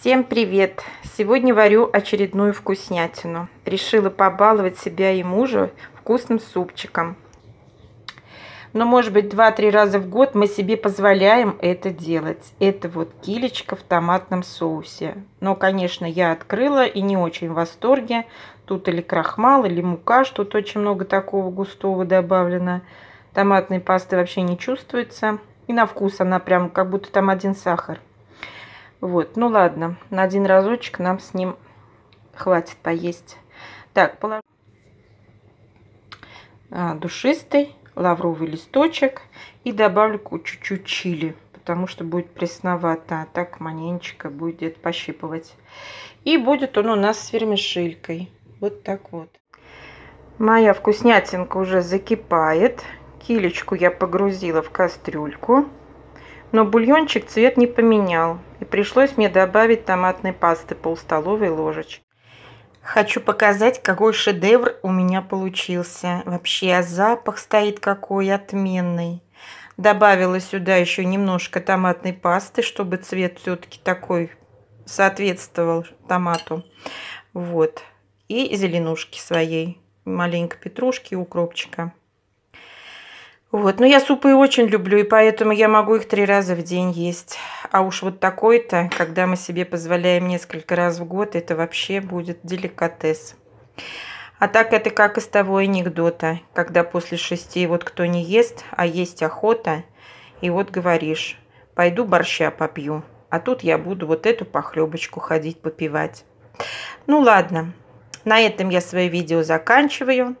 Всем привет! Сегодня варю очередную вкуснятину. Решила побаловать себя и мужа вкусным супчиком. Но, может быть, 2-3 раза в год мы себе позволяем это делать. Это вот килечка в томатном соусе. Но, конечно, я открыла и не очень в восторге. Тут или крахмал, или мука, что тут очень много такого густого добавлено. Томатной пасты вообще не чувствуется. И на вкус она прям как будто там один сахар. Вот, ну ладно, на один разочек нам с ним хватит поесть. Так, положу а, душистый лавровый листочек и добавлю чуть-чуть чили, потому что будет пресновато, а так маненечко будет пощипывать. И будет он у нас с вермишелькой. Вот так вот. Моя вкуснятинка уже закипает. Килечку я погрузила в кастрюльку но бульончик цвет не поменял, и пришлось мне добавить томатной пасты пол столовой ложечки. Хочу показать, какой шедевр у меня получился. Вообще а запах стоит какой отменный. Добавила сюда еще немножко томатной пасты, чтобы цвет все-таки такой соответствовал томату. Вот. И зеленушки своей. маленькой петрушки и укропчика. Вот, но ну, я супы очень люблю, и поэтому я могу их три раза в день есть. А уж вот такой-то, когда мы себе позволяем несколько раз в год, это вообще будет деликатес. А так это как из того анекдота, когда после шести вот кто не ест, а есть охота, и вот говоришь, пойду борща попью, а тут я буду вот эту похлебочку ходить попивать. Ну ладно, на этом я свое видео заканчиваю.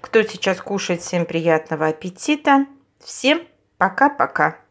Кто сейчас кушает, всем приятного аппетита. Всем пока-пока.